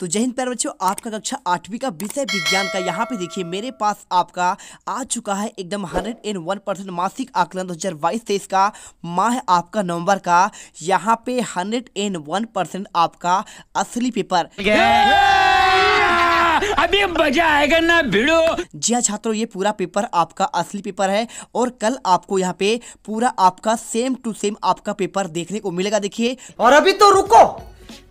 तो जय हिंद प्यार बच्चों आपका कक्षा आठवीं का विषय विज्ञान का यहाँ पे देखिए मेरे पास आपका आ चुका है एकदम हंड्रेड एंड वन परसेंट मासिक आकलन दो हज़ार बाईस तेईस का माह आपका नवंबर का यहाँ पे हंड्रेड एंड वन परसेंट आपका असली पेपर अभी मजा आएगा ना भिड़ो जी हाँ छात्रों ये पूरा पेपर आपका असली पेपर है और कल आपको यहाँ पे पूरा आपका सेम टू सेम आपका पेपर देखने को मिलेगा देखिए और अभी तो रुको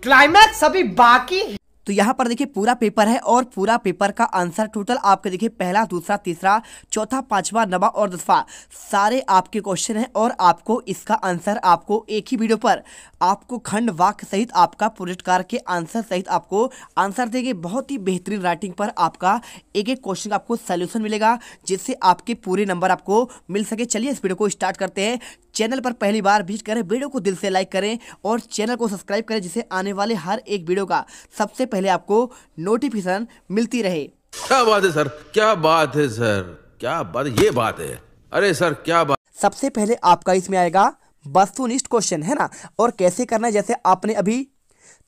क्लाइमैक्स अभी बाकी तो यहाँ पर देखिए पूरा पेपर है और पूरा पेपर का आंसर टोटल आपके देखिए पहला दूसरा तीसरा चौथा पांचवा नवा और दसवा सारे आपके क्वेश्चन हैं और आपको इसका आंसर आपको एक ही वीडियो पर आपको खंड वाक्य सहित आपका प्रोजेक्ट कार के आंसर सहित आपको आंसर देंगे बहुत ही बेहतरीन राइटिंग पर आपका एक एक क्वेश्चन का आपको सोल्यूशन मिलेगा जिससे आपके पूरे नंबर आपको मिल सके चलिए इस वीडियो को स्टार्ट करते हैं चैनल पर पहली बार विजिट करें वीडियो को दिल से लाइक करें और चैनल को सब्सक्राइब करें जिससे आने वाले हर एक वीडियो का सबसे पहले आपको नोटिफिकेशन मिलती रहे क्या बात है सर क्या बात है सर क्या बात ये बात है अरे सर क्या बात सबसे पहले आपका इसमें आएगा वस्तुनिष्ठ क्वेश्चन है ना और कैसे करना है जैसे आपने अभी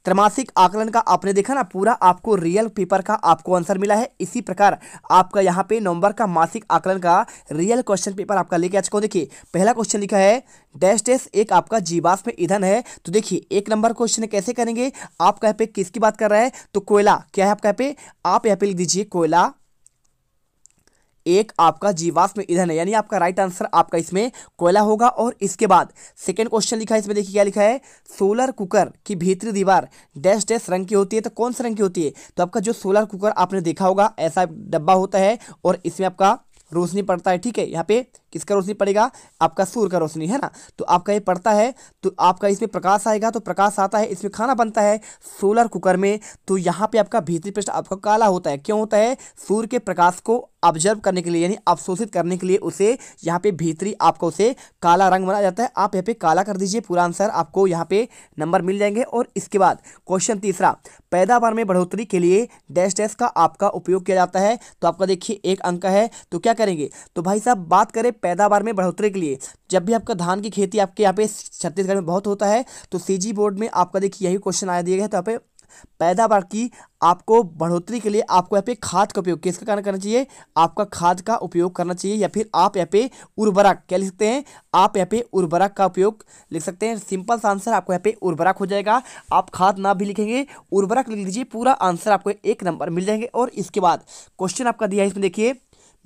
त्रमासिक आकलन का आपने देखा ना पूरा आपको रियल पेपर का आपको आंसर मिला है इसी प्रकार आपका यहाँ पे नवंबर का मासिक आकलन का रियल क्वेश्चन पेपर आपका लेके आ चुका देखिए पहला क्वेश्चन लिखा है डैश डैश एक आपका में ईंधन है तो देखिए एक नंबर क्वेश्चन कैसे करेंगे आप कह पे किसकी बात कर रहे हैं तो कोयला क्या है आप कह पे आप यहाँ पे लिख दीजिए कोयला एक आपका जीवाश्म ईंधन है यानी आपका राइट आंसर आपका इसमें कोयला होगा और इसके बाद सेकेंड क्वेश्चन लिखा है इसमें देखिए क्या लिखा है सोलर कुकर की भीतरी दीवार डैश डैश रंग की होती है तो कौन से रंग की होती है तो आपका जो सोलर कुकर आपने देखा होगा ऐसा डब्बा होता है और इसमें आपका रोशनी पड़ता है ठीक है यहाँ पे किसका रोशनी पड़ेगा आपका सूर्य का रोशनी है ना तो आपका ये पड़ता है तो आपका इसमें प्रकाश आएगा तो प्रकाश आता है इसमें खाना बनता है सोलर कुकर में तो यहाँ पे आपका भीतरी पृष्ठ आपका काला होता है क्यों होता है सूर्य के प्रकाश को ऑब्जर्व करने के लिए यानी अवशोषित करने के लिए उसे यहाँ पे भीतरी आपको उसे काला रंग बनाया जाता है आप यहाँ पे काला कर दीजिए पूरा आंसर आपको यहाँ पे नंबर मिल जाएंगे और इसके बाद क्वेश्चन तीसरा पैदावार में बढ़ोतरी के लिए डैश डैश का आपका उपयोग किया जाता है तो आपका देखिए एक अंक है तो क्या करेंगे तो भाई साहब बात करें पैदावार में बढ़ोतरी के लिए जब भी आपका धान की खेती आपके यहाँ पे छत्तीसगढ़ में बहुत होता है तो सी बोर्ड में आपका देखिए यही क्वेश्चन आया दिया गया है तो यहाँ पे पैदावार की आपको बढ़ोतरी के लिए आपको यहाँ पे खाद का उपयोग किसका करना करना चाहिए आपका खाद का उपयोग करना चाहिए या फिर आप यहाँ पे उर्वरक क्या लिख सकते हैं आप यहाँ पे उर्वरक का उपयोग लिख सकते हैं सिंपल सा आंसर आपको यहाँ पे उर्वरक हो जाएगा आप खाद ना भी लिखेंगे उर्वरक लिख लीजिए पूरा आंसर आपको एक नंबर मिल जाएंगे और इसके बाद क्वेश्चन आपका दिया है इसमें देखिए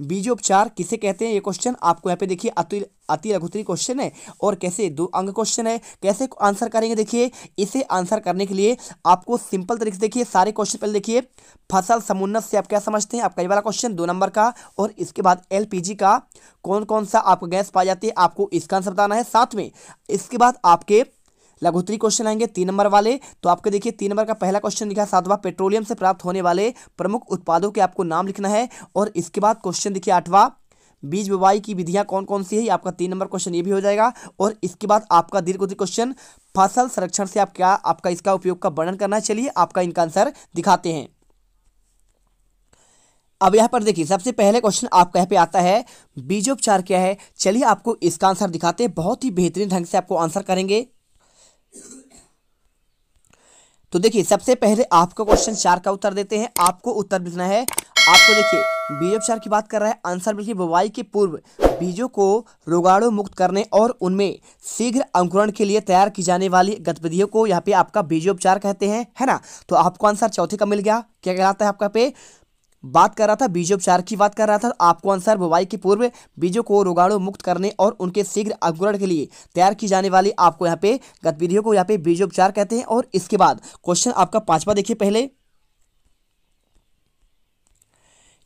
बीजोपचार किसे कहते हैं ये क्वेश्चन आपको यहाँ पे देखिए अति अति लघुतरी क्वेश्चन है और कैसे दो अंग क्वेश्चन है कैसे आंसर करेंगे देखिए इसे आंसर करने के लिए आपको सिंपल तरीके से देखिए सारे क्वेश्चन पहले देखिए फसल समुन्नत से आप क्या समझते हैं आपका ये वाला क्वेश्चन दो नंबर का और इसके बाद एलपीजी का कौन कौन सा आपको गैस पाई जाती है आपको इसका आंसर बताना है साथ में इसके बाद आपके लघुतरी क्वेश्चन आएंगे तीन नंबर वाले तो आपको देखिए तीन नंबर का पहला क्वेश्चन लिखा है पेट्रोलियम से प्राप्त होने वाले प्रमुख उत्पादों के आपको नाम लिखना है और इसके बाद क्वेश्चन देखिए आठवा बीज बुवाई की विधियां कौन कौन सी है आपका तीन नंबर क्वेश्चन ये भी हो जाएगा और इसके बाद आपका दीर्घ क्वेश्चन फसल संरक्षण से आप क्या आपका इसका उपयोग का वर्णन करना है चलिए आपका इनका आंसर दिखाते हैं अब यहाँ पर देखिए सबसे पहले क्वेश्चन आपका यहाँ पे आता है बीजोपचार क्या है चलिए आपको इसका आंसर दिखाते हैं बहुत ही बेहतरीन ढंग से आपको आंसर करेंगे तो देखिए सबसे पहले आपका क्वेश्चन चार का उत्तर देते हैं आपको उत्तर लिखना है आपको देखिए बीज चार की बात कर रहा है आंसर देखिए बुवाई के पूर्व बीजों को रोगाणु मुक्त करने और उनमें शीघ्र अंकुरण के लिए तैयार की जाने वाली गतिविधियों को यहाँ पे आपका बीजोपचार कहते हैं है ना तो आपको आंसर चौथे का मिल गया क्या कहलाता है आपका पे बात कर रहा था बीजोपचार की बात कर रहा था आपको आंसर बुवाई के पूर्व बीजों को रोगाणु मुक्त करने और उनके शीघ्र अंकुरण के लिए तैयार की जाने वाली आपको यहाँ पे गतिविधियों को यहाँ पे बीजोपचार कहते हैं और इसके बाद क्वेश्चन आपका पांचवा देखिए पहले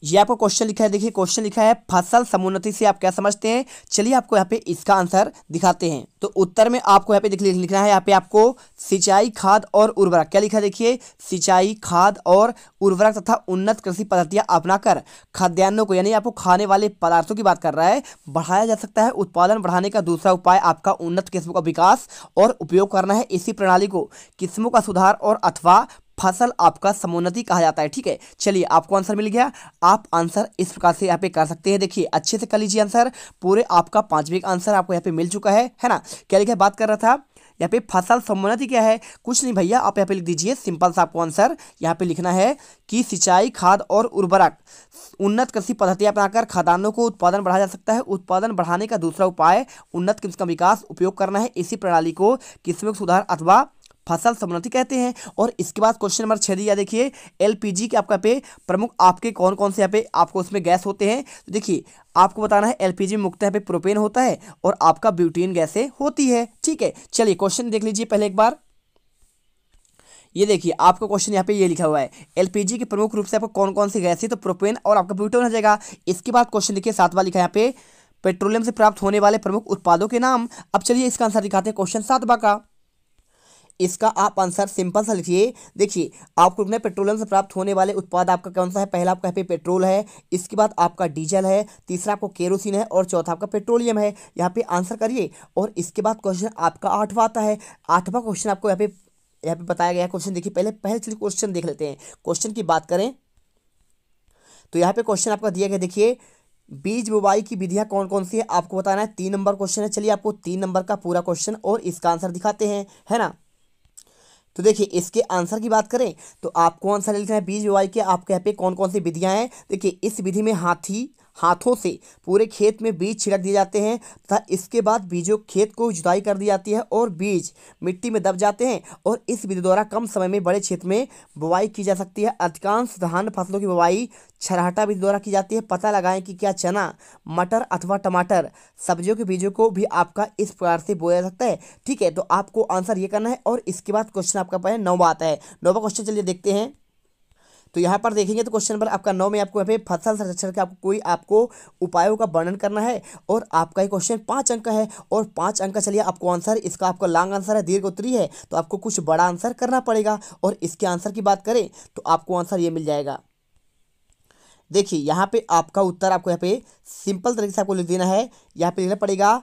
ये आपको क्वेश्चन लिखा है देखिए क्वेश्चन लिखा है फसल समुन्नति से आप क्या समझते हैं चलिए आपको यहाँ पे इसका आंसर दिखाते हैं तो उत्तर में आपको यहाँ पे देखिए लिखना है यहाँ पे आपको सिंचाई खाद और उर्वरक क्या लिखा है देखिए सिंचाई खाद और उर्वरक तथा उन्नत कृषि पद्धतियां अपनाकर खाद्यान्नों को यानी आपको खाने वाले पदार्थों की बात कर रहा है बढ़ाया जा सकता है उत्पादन बढ़ाने का दूसरा उपाय आपका उन्नत किस्मों का विकास और उपयोग करना है इसी प्रणाली को किस्मों का सुधार और अथवा फसल आपका समोन्नति कहा जाता है ठीक है चलिए आपको आंसर मिल गया आप आंसर इस प्रकार से यहाँ पे कर सकते हैं देखिए अच्छे से कर लीजिए आंसर पूरे आपका पांचवें का आंसर आपको यहाँ पे मिल चुका है है ना क्या लिखा बात कर रहा था यहाँ पे फसल समोन्नति क्या है कुछ नहीं भैया आप यहाँ पे लिख दीजिए सिंपल सा आपको आंसर यहाँ पे लिखना है कि सिंचाई खाद और उर्वरक उन्नत कृषि पद्धति अपनाकर खादानों को उत्पादन बढ़ाया जा सकता है उत्पादन बढ़ाने का दूसरा उपाय उन्नत किस्म का विकास उपयोग करना है इसी प्रणाली को किस्म सुधार अथवा फसल समृद्धि कहते हैं और इसके बाद क्वेश्चन नंबर छः दिया देखिए एलपीजी के आपका पे प्रमुख आपके कौन कौन से यहाँ पे आपको उसमें गैस होते हैं तो देखिए आपको बताना है एलपीजी में मुक्त यहाँ पे प्रोपेन होता है और आपका ब्यूटीन गैसें होती है ठीक है चलिए क्वेश्चन देख लीजिए पहले एक बार ये देखिए आपका क्वेश्चन यहाँ पे ये लिखा हुआ है एलपीजी के प्रमुख रूप से आपको कौन कौन सी गैस है तो प्रोपेन और आपका ब्यूटेन हो जाएगा इसके बाद क्वेश्चन देखिए सातवा लिखा है यहाँ पे पेट्रोलियम से प्राप्त होने वाले प्रमुख उत्पादों के नाम अब चलिए इसका आंसर दिखाते हैं क्वेश्चन सातवा का इसका आप आंसर सिंपल सा लिखिए देखिए आपको अपने पेट्रोलियम से प्राप्त होने वाले उत्पाद आपका कौन सा है पहला आपका यहाँ पे पेट्रोल है इसके बाद आपका डीजल है तीसरा आपको केरोसिन है और चौथा आपका पेट्रोलियम है यहाँ पे आंसर करिए और इसके बाद क्वेश्चन आपका आठवां आता है आठवां क्वेश्चन आपको यहाँ पे यहाँ पे बताया गया क्वेश्चन देखिए पहले पहले चलिए क्वेश्चन देख लेते हैं क्वेश्चन की बात करें तो यहाँ पे क्वेश्चन आपका दिया गया देखिए बीज बुवाई की विधियां कौन कौन सी है आपको बताना है तीन नंबर क्वेश्चन है चलिए आपको तीन नंबर का पूरा क्वेश्चन और इसका आंसर दिखाते हैं है ना तो देखिए इसके आंसर की बात करें तो आपको आंसर लिखना है बीज विवाह के आपके यहाँ पे कौन कौन सी विधियाँ हैं देखिए इस विधि में हाथी हाथों से पूरे खेत में बीज छिड़क दिए जाते हैं तथा इसके बाद बीजों खेत को जुताई कर दी जाती है और बीज मिट्टी में दब जाते हैं और इस विधि द्वारा कम समय में बड़े क्षेत्र में बुवाई की जा सकती है अधिकांश धान फसलों की बुवाई छरहटा विधि द्वारा की जाती है पता लगाएं कि क्या चना मटर अथवा टमाटर सब्जियों के बीजों को भी आपका इस प्रकार से बोया जा सकता है ठीक है तो आपको आंसर ये करना है और इसके बाद क्वेश्चन आपका नौवा आता है नौवा क्वेश्चन चलिए देखते हैं तो यहाँ पर देखेंगे तो क्वेश्चन नंबर आपका नौ में आपको यहाँ पे फसल संरक्षण का आपको कोई आपको उपायों का वर्णन करना है और आपका ये क्वेश्चन पाँच अंक का है और पाँच अंक का चलिए आपको आंसर इसका आपका लॉन्ग आंसर है दीर्घ उत्तरी है तो आपको कुछ बड़ा आंसर करना पड़ेगा और इसके आंसर की बात करें तो आपको आंसर ये मिल जाएगा देखिए यहाँ पे आपका उत्तर आपको यहाँ पे सिंपल तरीके से आपको लिख देना है यहाँ पे लिखना पड़ेगा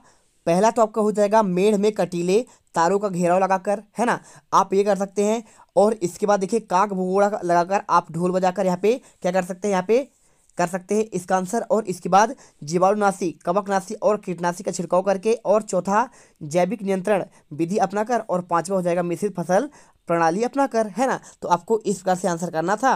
पहला तो आपका हो जाएगा मेढ़ में कटीले तारों का घेराव लगाकर है ना आप ये कर सकते हैं और इसके बाद देखिए काक भगोड़ा लगाकर आप ढोल बजाकर यहाँ पे क्या कर सकते हैं यहाँ पे कर सकते हैं इसका आंसर और इसके बाद जीवाणुनाशी कवकनाशी और कीटनाशी का छिड़काव करके और चौथा जैविक नियंत्रण विधि अपनाकर और पांचवा हो जाएगा मिश्रित फसल प्रणाली अपनाकर है ना तो आपको इस प्रकार से आंसर करना था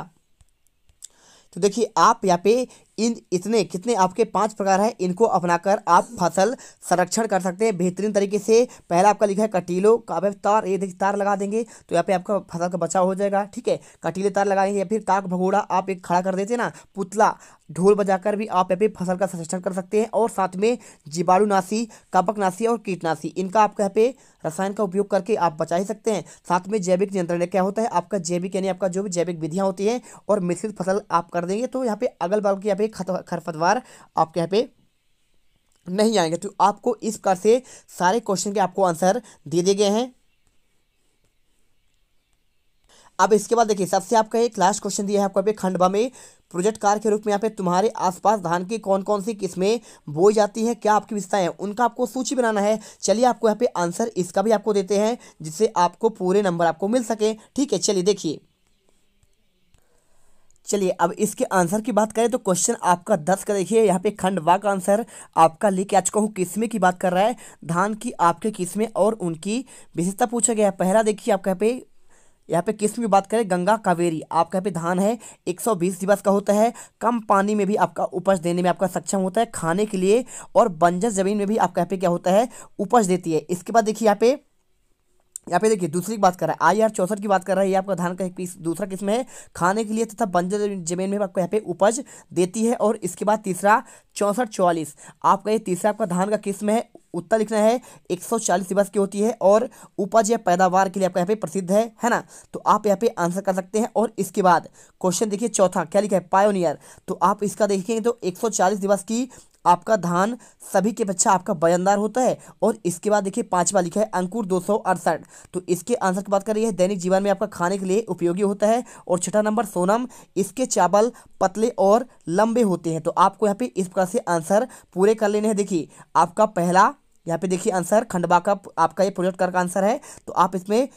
तो देखिए आप यहाँ पे इन इतने कितने आपके पांच प्रकार हैं इनको अपनाकर आप फसल संरक्षण कर सकते हैं बेहतरीन तरीके से पहला आपका लिखा है कटीलो का तार ये देखिए तार लगा देंगे तो यहाँ पे आपका फसल का बचाव हो जाएगा ठीक है कटीले तार लगाएंगे या फिर काक भगोड़ा आप एक खड़ा कर देते ना पुतला ढोल बजाकर भी आप यहाँ पे फसल का संरक्षण कर सकते हैं और साथ में जीवाणुनाशी कपकनाशी और कीटनाशी इनका आप यहाँ पे रसायन का उपयोग करके आप बचा ही सकते हैं साथ में जैविक नियंत्रण क्या होता है आपका जैविक यानी आपका जो भी जैविक विधियाँ होती हैं और मिश्रित फसल आप कर देंगे तो यहाँ पे अगल बगल के यहाँ पे पे खरपतवार आपके यहाँ पे नहीं आएंगे तो आपको इस प्रकार से सारे क्वेश्चन के आपको आंसर दे दिए गए हैं अब इसके बाद देखिए सबसे आपका एक लास्ट क्वेश्चन दिया है आपको पे खंडवा में प्रोजेक्ट कार के रूप में यहाँ पे तुम्हारे आसपास धान की कौन कौन सी किस्में बोई जाती हैं क्या आपकी विस्ताएँ हैं उनका आपको सूची बनाना है चलिए आपको यहाँ पे आंसर इसका भी आपको देते हैं जिससे आपको पूरे नंबर आपको मिल सके ठीक है चलिए देखिए चलिए अब इसके आंसर की बात करें तो क्वेश्चन आपका दस का देखिए यहाँ पे खंड वाक का आंसर आपका लेके आज कहूँ किस्में की बात कर रहा है धान की आपके किस्में और उनकी विशेषता पूछा गया है पहला देखिए आपका यहाँ पे यहाँ पे किस्म की बात करें गंगा कावेरी आपका यहाँ पे धान है 120 दिवस का होता है कम पानी में भी आपका उपज देने में आपका सक्षम होता है खाने के लिए और बंजर जमीन में भी आपका यहाँ पे क्या होता है उपज देती है इसके बाद देखिए यहाँ पे यहाँ पे देखिए दूसरी बात कर रहा है आई आर चौसठ की बात कर रहा है ये आपका धान का एक पीस दूसरा किस्म है खाने के लिए तथा बंजर जमीन में आपको यहाँ पे उपज देती है और इसके बाद तीसरा चौंसठ चौवालीस आपका ये तीसरा आपका धान का किस्म है उत्तर लिखना है एक सौ चालीस दिवस की होती है और उपज या पैदावार के लिए आपका यहाँ पे प्रसिद्ध है है ना तो आप यहाँ पे आंसर कर सकते हैं और इसके बाद क्वेश्चन देखिए चौथा क्या लिखा है पायोनियर तो आप इसका देखेंगे तो चालीस दिवस की आपका धान सभी के बच्चा आपका बयानदार होता है और इसके बाद देखिए पांचवा लिखा है अंकुर दो तो इसके आंसर की बात कर रही है दैनिक जीवन में आपका खाने के लिए उपयोगी होता है और छठा नंबर सोनम इसके चावल पतले और लंबे होते हैं तो आपको यहाँ पे इस प्रकार से आंसर पूरे कर लेने हैं देखिए आपका पहला यहाँ पे देखिए आंसर खंडवा का आपका ये प्रोजेक्ट का आंसर है तो आप इसमें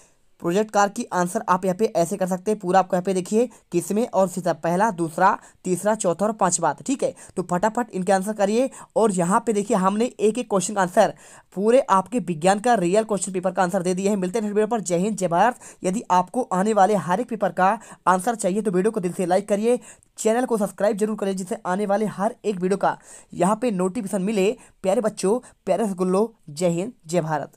प्रोजेक्ट कार की आंसर आप यहाँ पे ऐसे कर सकते हैं पूरा आपको यहाँ पे देखिए किसमें और सीधा पहला दूसरा तीसरा चौथा और बात ठीक है तो फटाफट इनके आंसर करिए और यहाँ पे देखिए हमने एक एक क्वेश्चन का आंसर पूरे आपके विज्ञान का रियल क्वेश्चन पेपर का आंसर दे दिया है मिलते हैं वीडियो पर जय हिंद जय भारत यदि आपको आने वाले हर एक पेपर का आंसर चाहिए तो वीडियो को दिल से लाइक करिए चैनल को सब्सक्राइब जरूर करिए जिससे आने वाले हर एक वीडियो का यहाँ पे नोटिफिकेशन मिले प्यारे बच्चों प्यारे गुल्लो जय हिंद जय भारत